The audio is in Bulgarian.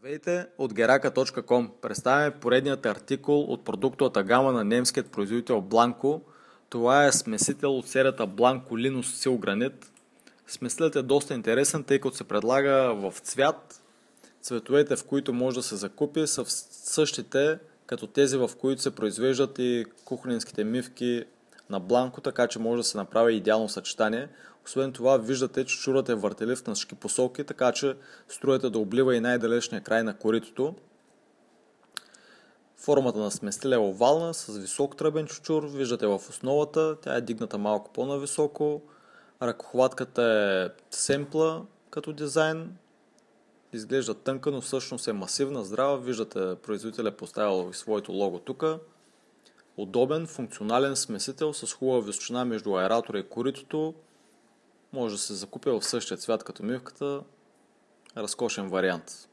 Здравейте от geraka.com. Представяме поредният артикул от продуктовата гама на немският производител Blanco. Това е смесител от серията Blanco Linus Силгранит. Granit. Смесителят е доста интересен, тъй като се предлага в цвят. Цветовете, в които може да се закупи, са същите като тези, в които се произвеждат и кухненските мивки на бланко, така че може да се направи идеално съчетание. Освен това виждате, че чурът е въртелив на всички посоки, така че струята да облива и най-далечния край на коритото. Формата на сместеля е овална, с висок тръбен чучур, виждате в основата, тя е дигната малко по-нависоко. Ръкохватката е семпла като дизайн, изглежда тънка, но всъщност е масивна, здрава. Виждате, производителя е поставил и своето лого тук удобен, функционален смесител с хубава височина между аератора и коритото. Може да се закупя в същия цвят като мивката. Разкошен вариант.